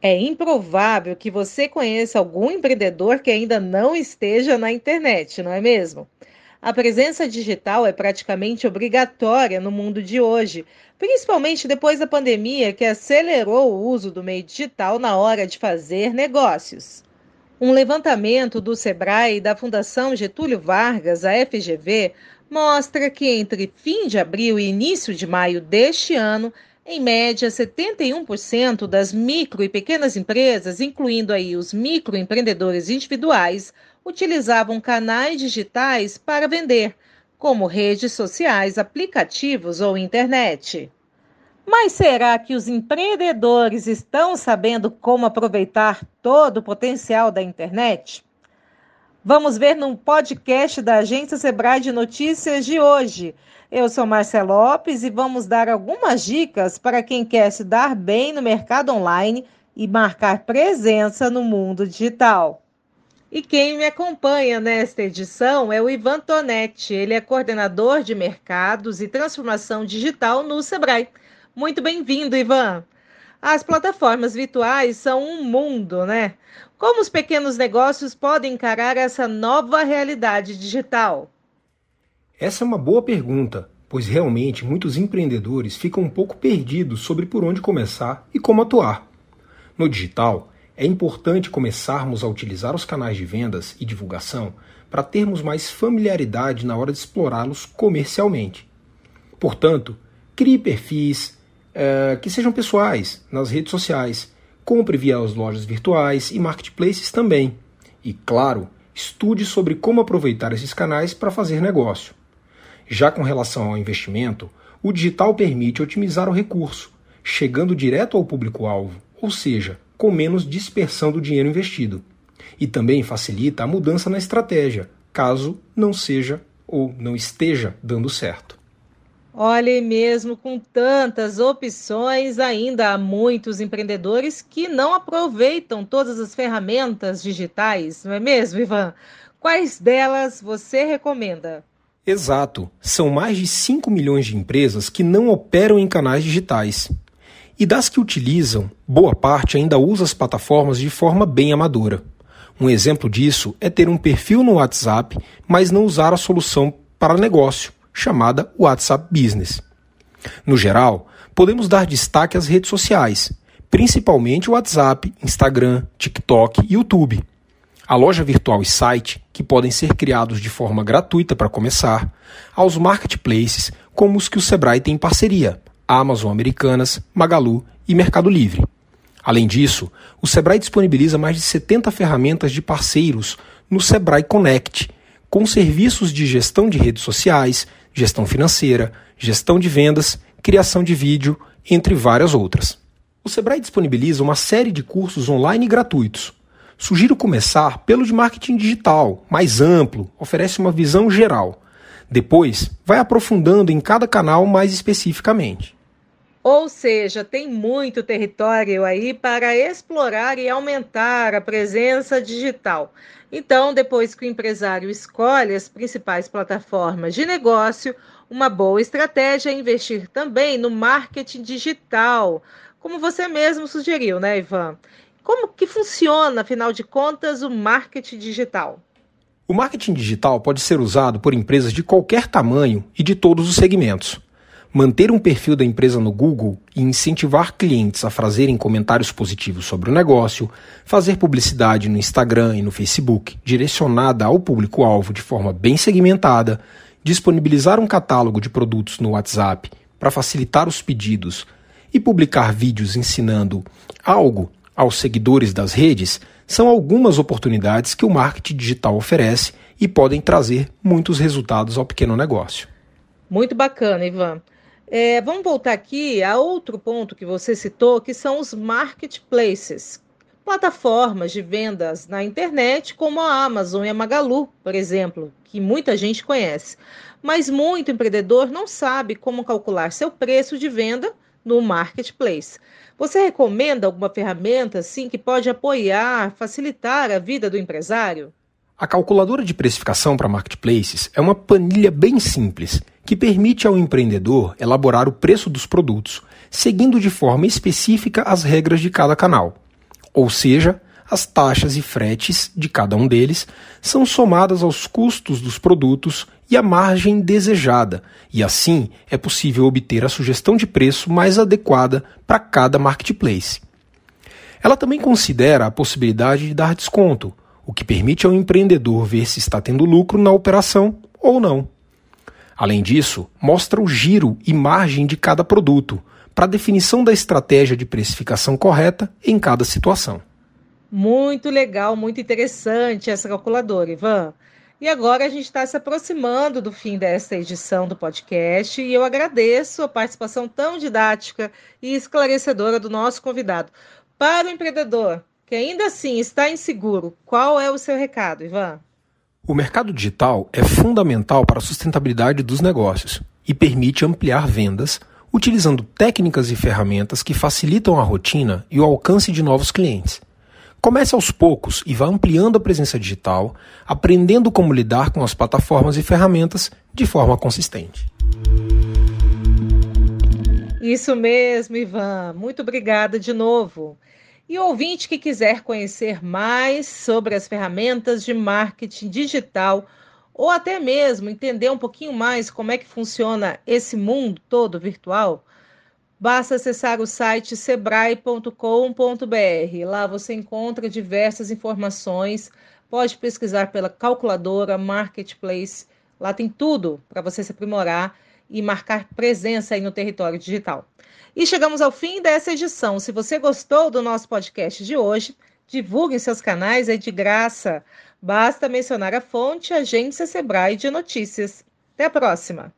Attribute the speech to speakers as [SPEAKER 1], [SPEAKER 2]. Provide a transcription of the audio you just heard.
[SPEAKER 1] É improvável que você conheça algum empreendedor que ainda não esteja na internet, não é mesmo? A presença digital é praticamente obrigatória no mundo de hoje, principalmente depois da pandemia que acelerou o uso do meio digital na hora de fazer negócios. Um levantamento do Sebrae e da Fundação Getúlio Vargas, a FGV, mostra que entre fim de abril e início de maio deste ano, em média, 71% das micro e pequenas empresas, incluindo aí os microempreendedores individuais, utilizavam canais digitais para vender, como redes sociais, aplicativos ou internet. Mas será que os empreendedores estão sabendo como aproveitar todo o potencial da internet? Vamos ver num podcast da Agência Sebrae de Notícias de hoje. Eu sou Marcela Lopes e vamos dar algumas dicas para quem quer se dar bem no mercado online e marcar presença no mundo digital. E quem me acompanha nesta edição é o Ivan Tonetti. Ele é coordenador de mercados e transformação digital no Sebrae. Muito bem-vindo, Ivan. As plataformas virtuais são um mundo, né? Como os pequenos negócios podem encarar essa nova realidade digital?
[SPEAKER 2] Essa é uma boa pergunta, pois realmente muitos empreendedores ficam um pouco perdidos sobre por onde começar e como atuar. No digital, é importante começarmos a utilizar os canais de vendas e divulgação para termos mais familiaridade na hora de explorá-los comercialmente. Portanto, crie perfis, eh, que sejam pessoais nas redes sociais. Compre via as lojas virtuais e marketplaces também. E claro, estude sobre como aproveitar esses canais para fazer negócio. Já com relação ao investimento, o digital permite otimizar o recurso, chegando direto ao público-alvo, ou seja, com menos dispersão do dinheiro investido. E também facilita a mudança na estratégia, caso não seja ou não esteja dando certo.
[SPEAKER 1] Olha, e mesmo com tantas opções, ainda há muitos empreendedores que não aproveitam todas as ferramentas digitais, não é mesmo, Ivan? Quais delas você recomenda?
[SPEAKER 2] Exato, são mais de 5 milhões de empresas que não operam em canais digitais. E das que utilizam, boa parte ainda usa as plataformas de forma bem amadora. Um exemplo disso é ter um perfil no WhatsApp, mas não usar a solução para negócio chamada WhatsApp Business. No geral, podemos dar destaque às redes sociais, principalmente o WhatsApp, Instagram, TikTok e YouTube. A loja virtual e site, que podem ser criados de forma gratuita para começar, aos marketplaces, como os que o Sebrae tem em parceria, Amazon Americanas, Magalu e Mercado Livre. Além disso, o Sebrae disponibiliza mais de 70 ferramentas de parceiros no Sebrae Connect, com serviços de gestão de redes sociais, gestão financeira, gestão de vendas, criação de vídeo, entre várias outras. O Sebrae disponibiliza uma série de cursos online gratuitos. Sugiro começar pelo de marketing digital, mais amplo, oferece uma visão geral. Depois, vai aprofundando em cada canal mais especificamente.
[SPEAKER 1] Ou seja, tem muito território aí para explorar e aumentar a presença digital. Então, depois que o empresário escolhe as principais plataformas de negócio, uma boa estratégia é investir também no marketing digital, como você mesmo sugeriu, né, Ivan? Como que funciona, afinal de contas, o marketing digital?
[SPEAKER 2] O marketing digital pode ser usado por empresas de qualquer tamanho e de todos os segmentos. Manter um perfil da empresa no Google e incentivar clientes a fazerem comentários positivos sobre o negócio, fazer publicidade no Instagram e no Facebook direcionada ao público-alvo de forma bem segmentada, disponibilizar um catálogo de produtos no WhatsApp para facilitar os pedidos e publicar vídeos ensinando algo aos seguidores das redes são algumas oportunidades que o marketing digital oferece e podem trazer muitos resultados ao pequeno negócio.
[SPEAKER 1] Muito bacana, Ivan. É, vamos voltar aqui a outro ponto que você citou, que são os marketplaces, plataformas de vendas na internet, como a Amazon e a Magalu, por exemplo, que muita gente conhece. Mas muito empreendedor não sabe como calcular seu preço de venda no marketplace. Você recomenda alguma ferramenta assim que pode apoiar, facilitar a vida do empresário?
[SPEAKER 2] A calculadora de precificação para marketplaces é uma planilha bem simples que permite ao empreendedor elaborar o preço dos produtos, seguindo de forma específica as regras de cada canal. Ou seja, as taxas e fretes de cada um deles são somadas aos custos dos produtos e à margem desejada, e assim é possível obter a sugestão de preço mais adequada para cada marketplace. Ela também considera a possibilidade de dar desconto o que permite ao empreendedor ver se está tendo lucro na operação ou não. Além disso, mostra o giro e margem de cada produto, para definição da estratégia de precificação correta em cada situação.
[SPEAKER 1] Muito legal, muito interessante essa calculadora, Ivan. E agora a gente está se aproximando do fim desta edição do podcast e eu agradeço a participação tão didática e esclarecedora do nosso convidado. Para o empreendedor que ainda assim está inseguro, qual é o seu recado, Ivan?
[SPEAKER 2] O mercado digital é fundamental para a sustentabilidade dos negócios e permite ampliar vendas utilizando técnicas e ferramentas que facilitam a rotina e o alcance de novos clientes. Comece aos poucos e vá ampliando a presença digital, aprendendo como lidar com as plataformas e ferramentas de forma consistente.
[SPEAKER 1] Isso mesmo, Ivan. Muito obrigada de novo. E ouvinte que quiser conhecer mais sobre as ferramentas de marketing digital ou até mesmo entender um pouquinho mais como é que funciona esse mundo todo virtual, basta acessar o site sebrae.com.br. Lá você encontra diversas informações, pode pesquisar pela calculadora, marketplace, lá tem tudo para você se aprimorar e marcar presença aí no território digital. E chegamos ao fim dessa edição. Se você gostou do nosso podcast de hoje, divulgue em seus canais, é de graça. Basta mencionar a fonte Agência Sebrae de Notícias. Até a próxima!